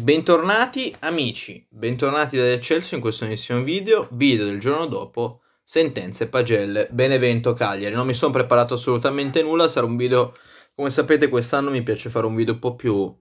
Bentornati amici, bentornati da Eccelso in questo nuovissimo video, video del giorno dopo, sentenze, pagelle, Benevento, Cagliari. Non mi sono preparato assolutamente nulla, sarà un video, come sapete quest'anno mi piace fare un video un po' più, un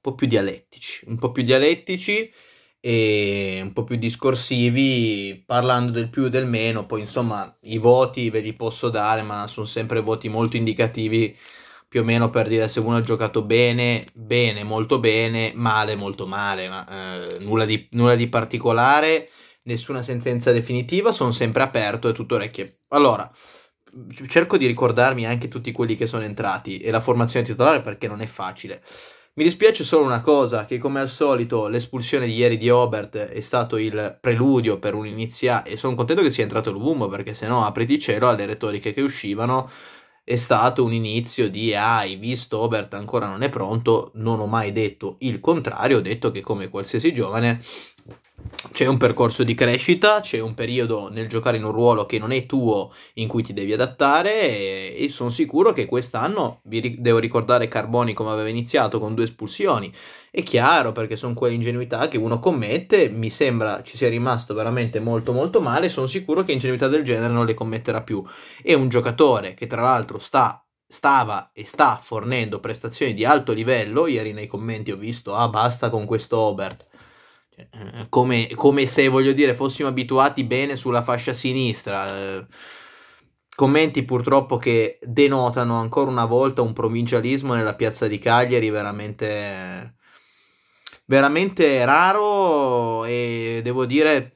po più dialettici, un po' più dialettici e un po' più discorsivi, parlando del più e del meno, poi insomma i voti ve li posso dare, ma sono sempre voti molto indicativi più o meno per dire se uno ha giocato bene, bene, molto bene, male, molto male, ma eh, nulla, di, nulla, di, particolare, nessuna sentenza definitiva, sono sempre aperto e tutto orecchie. Allora, cerco di ricordarmi anche tutti quelli che sono entrati e la formazione titolare perché non è facile. Mi dispiace solo una cosa, che come al solito l'espulsione di ieri di Obert è stato il preludio per un'inizia e sono contento che sia entrato il Luvumbo perché se no apriti cielo alle retoriche che uscivano è stato un inizio di ah, visto Obert ancora non è pronto, non ho mai detto il contrario, ho detto che come qualsiasi giovane c'è un percorso di crescita, c'è un periodo nel giocare in un ruolo che non è tuo in cui ti devi adattare e, e sono sicuro che quest'anno, vi ri- devo ricordare Carboni come aveva iniziato con due espulsioni, è chiaro perché sono quelle ingenuità che uno commette, mi sembra ci sia rimasto veramente molto molto male, sono sicuro che ingenuità del genere non le commetterà più. È un giocatore che tra l'altro sta stava e sta fornendo prestazioni di alto livello, ieri nei commenti ho visto ah basta con questo Obert cioè, eh, come, come, se voglio dire fossimo abituati bene sulla fascia sinistra. Eh. Commenti purtroppo che denotano ancora una volta un provincialismo nella piazza di Cagliari veramente eh, veramente raro e devo dire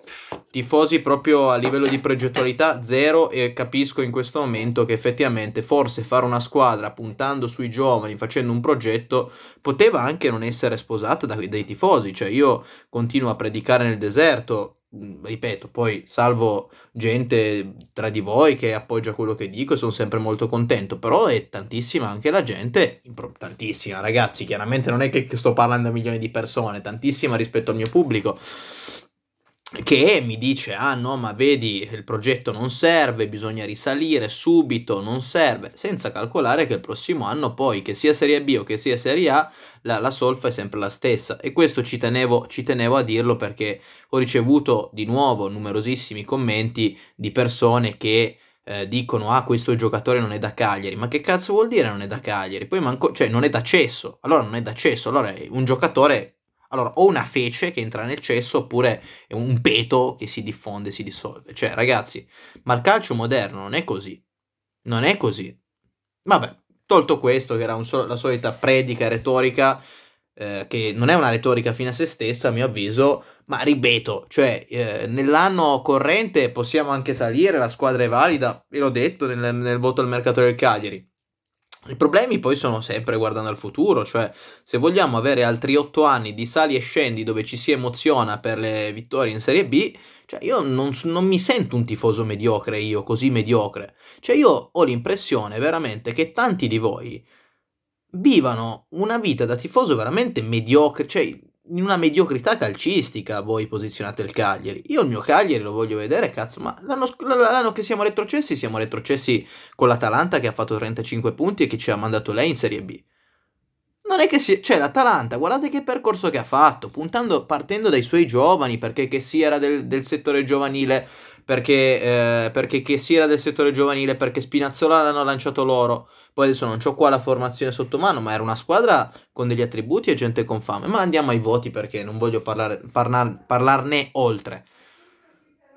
tifosi proprio a livello di progettualità zero e capisco in questo momento che effettivamente forse fare una squadra puntando sui giovani, facendo un progetto, poteva anche non essere sposata da, dai tifosi, cioè io continuo a predicare nel deserto, Mm, ripeto, poi salvo gente tra di voi che appoggia quello che dico e sono sempre molto contento, però è tantissima anche la gente, tantissima ragazzi, chiaramente non è che sto parlando a milioni di persone, tantissima rispetto al mio pubblico che mi dice ah no ma vedi il progetto non serve, bisogna risalire subito, non serve, senza calcolare che il prossimo anno poi che sia Serie B o che sia Serie A la, la solfa è sempre la stessa e questo ci tenevo, ci tenevo a dirlo perché ho ricevuto di nuovo numerosissimi commenti di persone che eh, dicono ah questo giocatore non è da Cagliari, ma che cazzo vuol dire non è da Cagliari? Poi manco, cioè non è da Cesso, allora non è da Cesso, allora eh, un giocatore allora, o una fece che entra nel cesso, oppure un peto che si diffonde, si dissolve. Cioè, ragazzi, ma il calcio moderno non è così. Non è così. Vabbè, tolto questo, che era sol- la solita predica retorica, eh, che non è una retorica fine a se stessa, a mio avviso, ma ripeto, cioè, eh, nell'anno corrente possiamo anche salire, la squadra è valida, ve l'ho detto nel, nel voto al mercato del Cagliari. I problemi poi sono sempre guardando al futuro, cioè se vogliamo avere altri otto anni di sali e scendi dove ci si emoziona per le vittorie in Serie B, cioè io non, non, mi sento un tifoso mediocre, io così mediocre. Cioè io ho l'impressione veramente che tanti di voi vivano una vita da tifoso veramente mediocre, cioè in una mediocrità calcistica voi posizionate il Cagliari. Io il mio Cagliari lo voglio vedere, cazzo, ma l'anno, l'anno, che siamo retrocessi, siamo retrocessi con l'Atalanta che ha fatto 35 punti e che ci ha mandato lei in Serie B. Non è che si... Cioè, l'Atalanta, guardate che percorso che ha fatto, puntando, partendo dai suoi giovani, perché che si era del, del settore giovanile, perché, eh, perché che si era del settore giovanile, perché Spinazzola l'hanno lanciato loro, poi adesso non ho qua la formazione sotto mano, ma era una squadra con degli attributi e gente con fame. Ma andiamo ai voti perché non voglio parlare, parlar, parlarne oltre.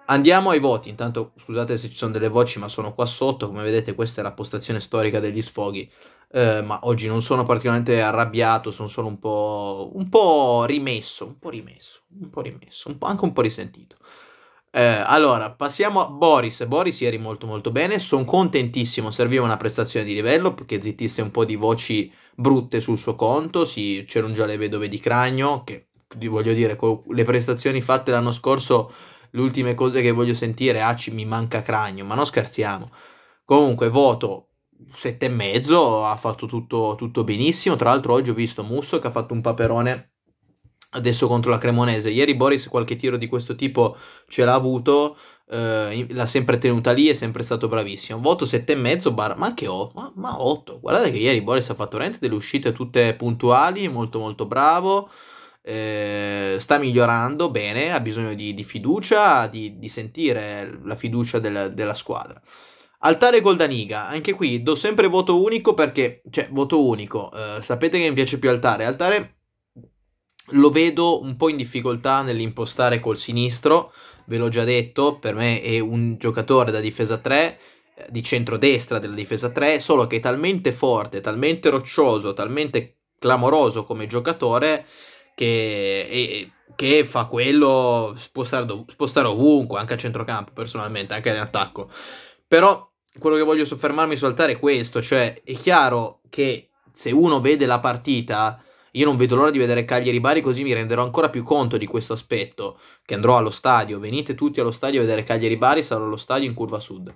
Andiamo ai voti. Intanto scusate se ci sono delle voci, ma sono qua sotto. Come vedete, questa è la postazione storica degli sfoghi. Eh, ma oggi non sono particolarmente arrabbiato, sono solo un po', un po' rimesso, un po' rimesso, un po' rimesso, un po', anche un po' risentito. Eh, allora, passiamo a Boris. Boris ieri molto molto bene, sono contentissimo, serviva una prestazione di livello perché zittisse un po' di voci brutte sul suo conto, sì, c'erano già le vedove di Cragno, che voglio dire, con le prestazioni fatte l'anno scorso, le ultime cose che voglio sentire, ah, mi manca Cragno, ma non scherziamo. Comunque, voto 7,5, ha fatto tutto, tutto benissimo, tra l'altro oggi ho visto Musso che ha fatto un paperone adesso contro la Cremonese. Ieri Boris qualche tiro di questo tipo ce l'ha avuto, eh, l'ha sempre tenuta lì, è sempre stato bravissimo. Voto 7,5 bar, ma che 8, ma, ma 8. Guardate che ieri Boris ha fatto veramente delle uscite tutte puntuali, molto molto bravo. Eh, sta migliorando bene, ha bisogno di, di fiducia, di, di, sentire la fiducia del, della squadra. Altare Goldaniga, anche qui do sempre voto unico perché, cioè, voto unico, eh, sapete che mi piace più Altare. Altare lo vedo un po' in difficoltà nell'impostare col sinistro, ve l'ho già detto, per me è un giocatore da difesa 3, eh, di centrodestra della difesa 3, solo che è talmente forte, talmente roccioso, talmente clamoroso come giocatore che, e, che fa quello spostare, dov- spostare ovunque, anche a centrocampo personalmente, anche in attacco. Però quello che voglio soffermarmi su Altare è questo, cioè è chiaro che se uno vede la partita io non vedo l'ora di vedere Cagliari Bari, così mi renderò ancora più conto di questo aspetto. Che andrò allo stadio. Venite tutti allo stadio a vedere Cagliari Bari, sarò allo stadio in curva sud.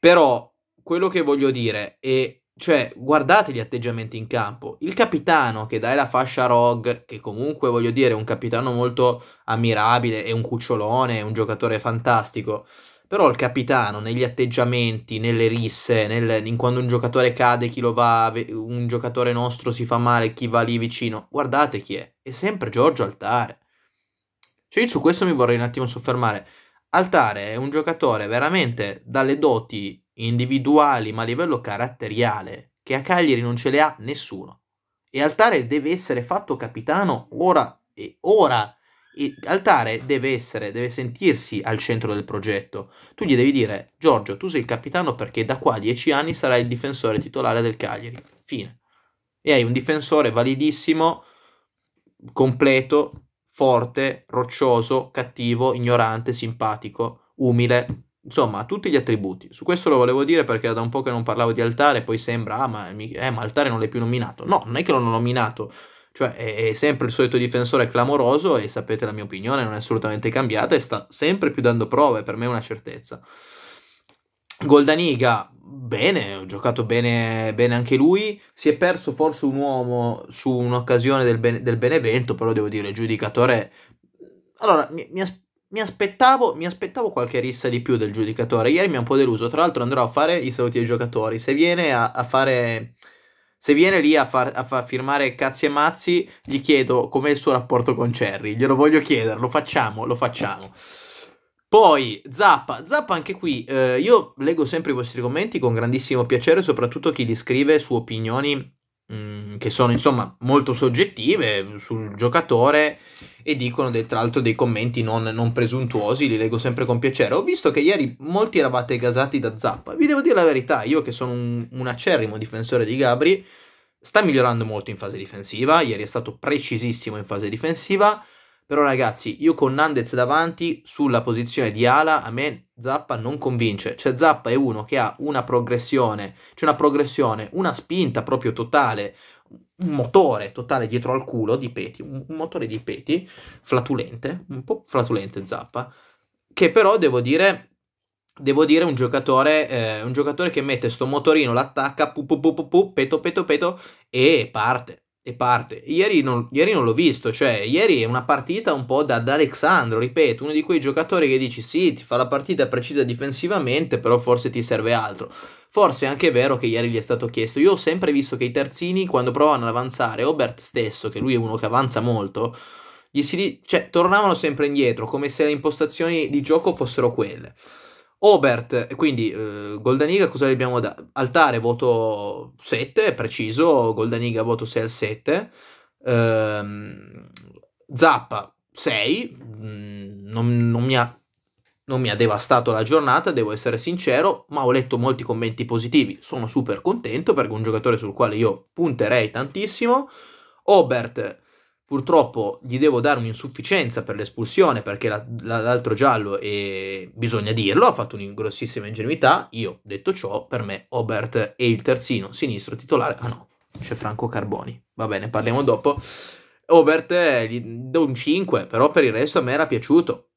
Però quello che voglio dire è. Cioè, guardate gli atteggiamenti in campo. Il capitano che dai la fascia rogue, che comunque voglio dire è un capitano molto ammirabile, è un cucciolone, è un giocatore fantastico però il capitano negli atteggiamenti, nelle risse, nel, in quando un giocatore cade, chi lo va, un giocatore nostro si fa male, chi va lì vicino, guardate chi è, è sempre Giorgio Altare. Cioè io su questo mi vorrei un attimo soffermare. Altare è un giocatore veramente dalle doti individuali ma a livello caratteriale che a Cagliari non ce le ha nessuno. E Altare deve essere fatto capitano ora e ora Altare deve essere, deve sentirsi al centro del progetto. Tu gli devi dire, Giorgio, tu sei il capitano perché da qua a dieci anni sarai il difensore titolare del Cagliari. Fine. E hai un difensore validissimo, completo, forte, roccioso, cattivo, ignorante, simpatico, umile. Insomma, tutti gli attributi. Su questo lo volevo dire perché era da un po' che non parlavo di Altare, poi sembra, ah, ma, eh, ma Altare non l'hai più nominato. No, non è che l'ho nominato cioè è, è sempre il solito difensore clamoroso e sapete la mia opinione, non è assolutamente cambiata e sta sempre più dando prove, per me è una certezza. Goldaniga, bene, ho giocato bene, bene, anche lui. Si è perso forse un uomo su un'occasione del, ben, del Benevento, però devo dire, giudicatore. Allora, mi, mi, as- mi, aspettavo, mi, aspettavo, qualche rissa di più del giudicatore. Ieri mi ha un po' deluso. Tra l'altro, andrò a fare i saluti ai giocatori. Se viene a, a fare se viene lì a far, a far firmare cazzi e mazzi, gli chiedo com'è il suo rapporto con Cherry. Glielo voglio chiedere, lo facciamo, lo facciamo. Poi Zappa, Zappa anche qui, eh, io leggo sempre i vostri commenti con grandissimo piacere, soprattutto chi li scrive su opinioni Mm, che sono insomma molto soggettive sul giocatore e dicono del, tra l'altro dei commenti non, non, presuntuosi, li leggo sempre con piacere. Ho visto che ieri molti eravate gasati da Zappa, vi devo dire la verità, io che sono un, un acerrimo difensore di Gabri, sta migliorando molto in fase difensiva, ieri è stato precisissimo in fase difensiva però ragazzi, io con Nandez davanti sulla posizione di ala, a me Zappa non convince. Cioè Zappa è uno che ha una progressione, cioè una progressione, una spinta proprio totale, un motore totale dietro al culo di Peti, un, motore di Peti flatulente, un po' flatulente Zappa, che però devo dire devo dire un giocatore, eh, un giocatore che mette sto motorino, l'attacca, pu, pu, pu, pu, pu, peto peto peto e parte e parte. Ieri non, ieri non l'ho visto, cioè ieri è una partita un po' da, da Alexandro, ripeto, uno di quei giocatori che dici sì, ti fa la partita precisa difensivamente, però forse ti serve altro. Forse è anche vero che ieri gli è stato chiesto. Io ho sempre visto che i terzini, quando provano ad avanzare, Obert stesso, che lui è uno che avanza molto, gli si, cioè, tornavano sempre indietro, come se le impostazioni di gioco fossero quelle. Obert, quindi eh, Goldaniga cosa gli abbiamo dato? Altare voto 7, preciso, Goldaniga voto 6 al 7, ehm, Zappa 6, mm, non, non, mi ha, non mi ha devastato la giornata, devo essere sincero, ma ho letto molti commenti positivi, sono super contento perché è un giocatore sul quale io punterei tantissimo. Obert Purtroppo gli devo dare un'insufficienza per l'espulsione perché la, la, l'altro giallo, e bisogna dirlo, ha fatto una grossissima ingenuità. Io, detto ciò, per me Obert è il terzino sinistro titolare. Ah no, c'è Franco Carboni. Va bene, parliamo dopo. Obert gli do un 5, però per il resto a me era piaciuto.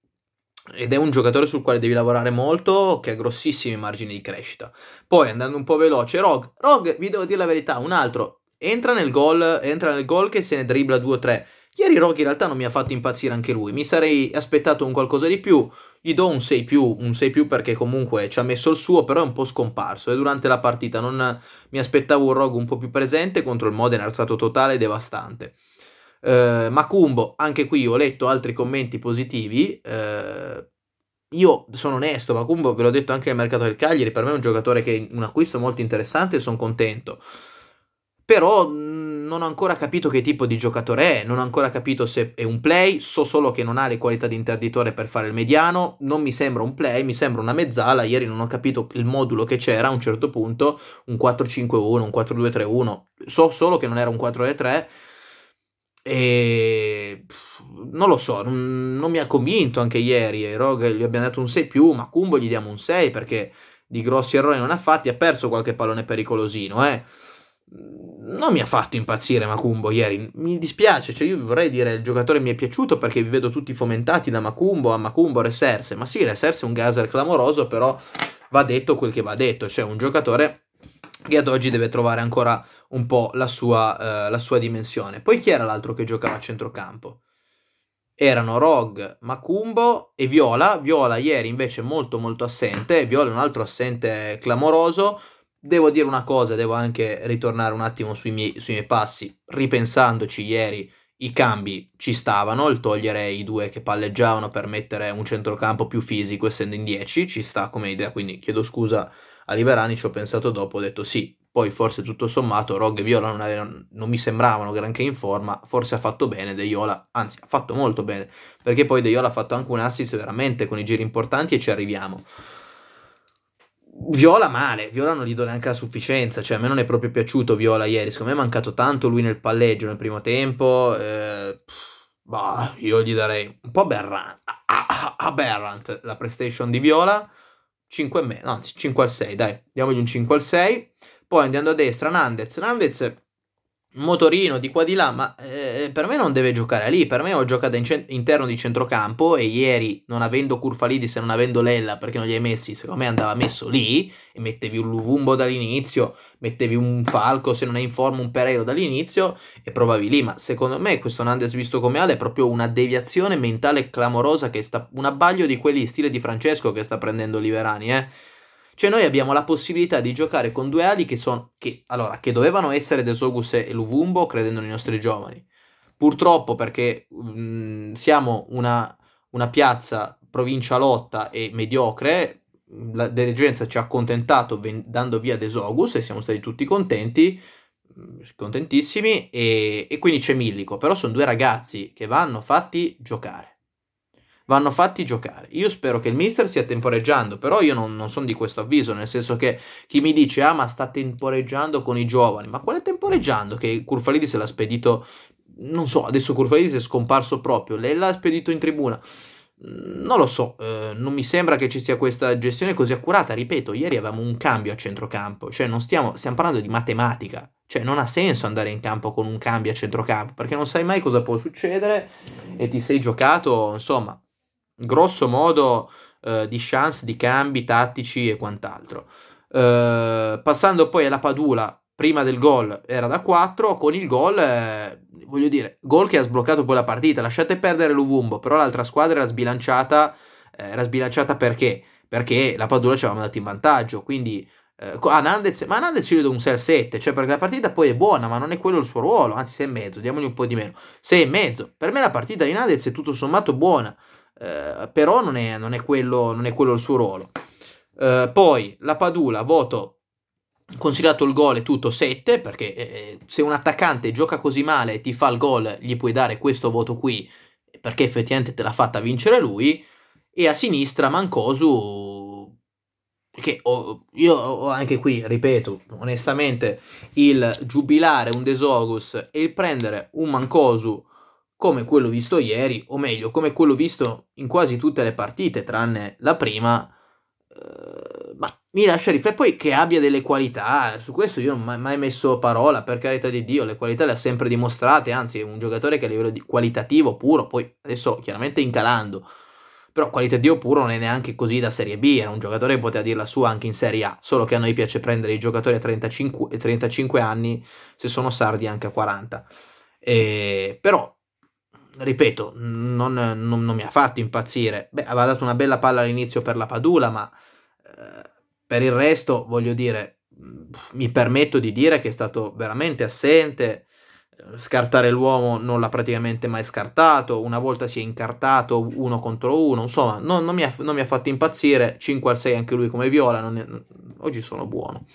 Ed è un giocatore sul quale devi lavorare molto, che ha grossissimi margini di crescita. Poi andando un po' veloce, Rog, Rog, vi devo dire la verità, un altro entra nel gol, entra nel gol che se ne dribbla 2 o 3. Ieri Rocky in realtà non mi ha fatto impazzire anche lui, mi sarei aspettato un qualcosa di più, gli do un 6 più, un 6 più perché comunque ci ha messo il suo, però è un po' scomparso e durante la partita non mi aspettavo un Rogue un po' più presente contro il Modena, è stato totale e devastante. Eh, Macumbo, anche qui ho letto altri commenti positivi, eh, io sono onesto, Macumbo ve l'ho detto anche nel mercato del Cagliari, per me è un giocatore che è un acquisto molto interessante e sono contento però mm, non ho ancora capito che tipo di giocatore è, non ho ancora capito se è un play, so solo che non ha le qualità di interditore per fare il mediano, non mi sembra un play, mi sembra una mezzala, ieri non ho capito il modulo che c'era a un certo punto, un 4-5-1, un 4-2-3-1, so solo che non era un 4-3 e non lo so, non, non mi ha convinto anche ieri, ai Rogue gli abbiamo dato un 6+, più, ma Kumbo gli diamo un 6 perché di grossi errori non ha fatti, ha perso qualche pallone pericolosino, eh Mm, non mi ha fatto impazzire Macumbo ieri, mi dispiace, cioè io vorrei dire il giocatore mi è piaciuto perché vi vedo tutti fomentati da Macumbo a Macumbo Reserse, ma sì Reserse è un gaser clamoroso, però va detto quel che va detto, cioè un giocatore che ad oggi deve trovare ancora un po' la sua, eh, la sua dimensione. Poi chi era l'altro che giocava a centrocampo? Erano Rogue, Macumbo e Viola, Viola ieri invece molto molto assente, Viola è un altro assente clamoroso, devo dire una cosa, devo anche ritornare un attimo sui miei, sui miei passi. Ripensandoci ieri, i cambi ci stavano, il togliere i due che palleggiavano per mettere un centrocampo più fisico, essendo in 10, ci sta come idea, quindi chiedo scusa a Liverani, ci ho pensato dopo, ho detto sì. Poi forse tutto sommato Rog e Viola non, avevano, non mi sembravano granché in forma, forse ha fatto bene De Jola, anzi ha fatto molto bene, perché poi De Jola ha fatto anche un assist veramente con i giri importanti e ci arriviamo. Viola male, Viola non gli do neanche la sufficienza, cioè a me non è proprio piaciuto Viola ieri, secondo me è mancato tanto lui nel palleggio nel primo tempo, eh, bah, io gli darei un po' aberrant, aberrant la prestation di Viola, 5 me, anzi 5 al 6, dai, diamogli un 5 al 6, poi andando a destra Nandez, Nandez motorino di qua di là, ma eh, per me non deve giocare lì, per me ho giocato in cent- interno di centrocampo e ieri non avendo Curfalidis e non avendo Lella perché non li hai messi, secondo me andava messo lì e mettevi un Luvumbo dall'inizio, mettevi un Falco se non è in forma un Pereiro dall'inizio e provavi lì, ma secondo me questo Nandes visto come Ale è proprio una deviazione mentale clamorosa che sta un abbaglio di quelli stile di Francesco che sta prendendo Liverani, eh cioè noi abbiamo la possibilità di giocare con due ali che, sono, che, allora, che dovevano essere Desogus e Luvumbo, credendo nei nostri giovani. Purtroppo perché mh, mm, siamo una, una piazza provincia lotta e mediocre, la dirigenza ci ha accontentato ven- dando via Desogus e siamo stati tutti contenti, mm, contentissimi, e, e quindi c'è Millico, però sono due ragazzi che vanno fatti giocare vanno fatti giocare. Io spero che il mister stia temporeggiando, però io non, non sono di questo avviso, nel senso che chi mi dice ah ma sta temporeggiando con i giovani, ma quale temporeggiando? Che Curfalidis l'ha spedito, non so, adesso Curfalidis è scomparso proprio, lei l'ha spedito in tribuna. Mm, non lo so, eh, non mi sembra che ci sia questa gestione così accurata. Ripeto, ieri avevamo un cambio a centrocampo, cioè non stiamo, stiamo parlando di matematica, cioè non ha senso andare in campo con un cambio a centrocampo perché non sai mai cosa può succedere e ti sei giocato, insomma, grosso modo eh, di chance di cambi tattici e quant'altro. Eh, passando poi alla Padula, prima del gol era da 4, con il gol, eh, voglio dire, gol che ha sbloccato poi la partita. Lasciate perdere l'Uvumbo, però l'altra squadra era sbilanciata, eh, era sbilanciata perché? Perché la Padula ci aveva mandato in vantaggio, quindi eh, a Nandez, ma a Nandez io do un 6 7, cioè perché la partita poi è buona, ma non è quello il suo ruolo, anzi 6 e mezzo, diamogli un po' di meno, 6 e mezzo, per me la partita di Nandez è tutto sommato buona, eh, però non è, non, è quello, non è, quello, il suo ruolo. Eh, poi la Padula, voto considerato il gol e tutto 7, perché eh, eh, se un attaccante gioca così male e ti fa il gol, gli puoi dare questo voto qui, perché effettivamente te l'ha fatta vincere lui. E a sinistra Mancosu, che ho, io ho anche qui, ripeto, onestamente, il giubilare un Desogus e il prendere un Mancosu come quello visto ieri, o meglio, come quello visto in quasi tutte le partite, tranne la prima, eh, ma mi lascia riflettere. Poi che abbia delle qualità, su questo io non ho mai messo parola, per carità di Dio, le qualità le ha sempre dimostrate, anzi è un giocatore che a livello qualitativo puro, poi adesso chiaramente incalando, però qualitativo puro non è neanche così da Serie B, era un giocatore che poteva dirla sua anche in Serie A, solo che a noi piace prendere i giocatori a 35, 35 anni se sono sardi anche a 40. E, eh, però ripeto, non, non, non mi ha fatto impazzire. Beh, aveva dato una bella palla all'inizio per la Padula, ma eh, per il resto, voglio dire, mi permetto di dire che è stato veramente assente. Scartare l'uomo non l'ha praticamente mai scartato. Una volta si è incartato uno contro uno. Insomma, non, non mi, ha, mi, ha, fatto impazzire. 5 al 6 anche lui come viola. È, oggi sono buono.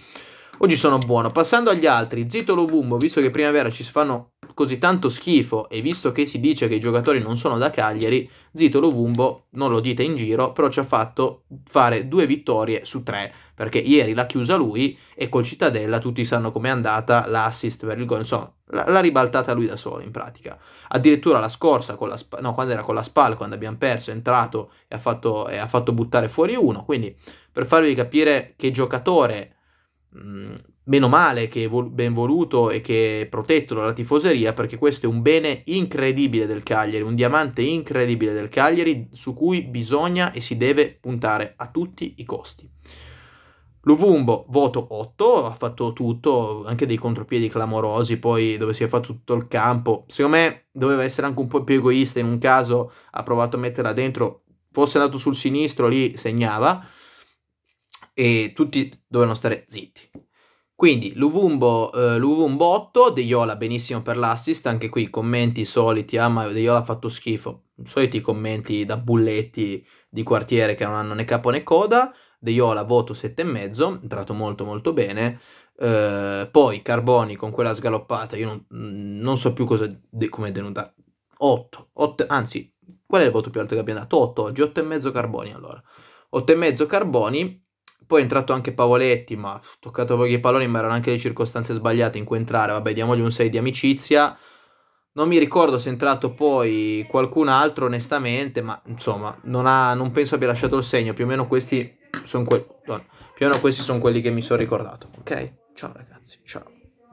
Oggi sono buono. Passando agli altri, Zito Lovumbo, visto che primavera ci si fanno così tanto schifo e visto che si dice che i giocatori non sono da Cagliari, Zito Lovumbo, non lo dite in giro, però ci ha fatto fare due vittorie su tre, perché ieri l'ha chiusa lui e col Cittadella tutti sanno com'è andata l'assist per il gol, insomma, l'ha ribaltata lui da solo in pratica. Addirittura la scorsa, la Sp- no, quando era con la Spal, quando abbiamo perso, è entrato e ha fatto, e ha fatto buttare fuori uno, quindi per farvi capire che giocatore Mm, meno male che vol- ben voluto e che protetto dalla tifoseria perché questo è un bene incredibile del Cagliari, un diamante incredibile del Cagliari su cui bisogna e si deve puntare a tutti i costi. Luvumbo, voto 8, ha fatto tutto, anche dei contropiedi clamorosi, poi dove si è fatto tutto il campo. Secondo me doveva essere anche un po' più egoista, in un caso ha provato a metterla dentro, fosse andato sul sinistro lì segnava, e tutti dovevano stare zitti. Quindi Luvumbo, eh, Luvumbo 8, De Iola benissimo per l'assist, anche qui commenti soliti, ah ma De Iola ha fatto schifo, soliti commenti da bulletti di quartiere che non hanno né capo né coda, De Iola voto 7,5, entrato molto molto bene, eh, poi Carboni con quella sgaloppata, io non, non so più cosa, de, come è denuta, 8, 8, anzi qual è il voto più alto che abbia dato? 8 oggi, 8,5 Carboni allora, 8,5 Carboni, poi è entrato anche Pavoletti, ma ha toccato pochi palloni, ma erano anche le circostanze sbagliate in cui entrare. Vabbè, diamogli un 6 di amicizia. Non mi ricordo se è entrato poi qualcun altro, onestamente, ma insomma, non, ha, non penso abbia lasciato il segno. Più o meno questi sono, que- no, più o meno questi sono quelli che mi sono ricordato. Ok? Ciao ragazzi, ciao.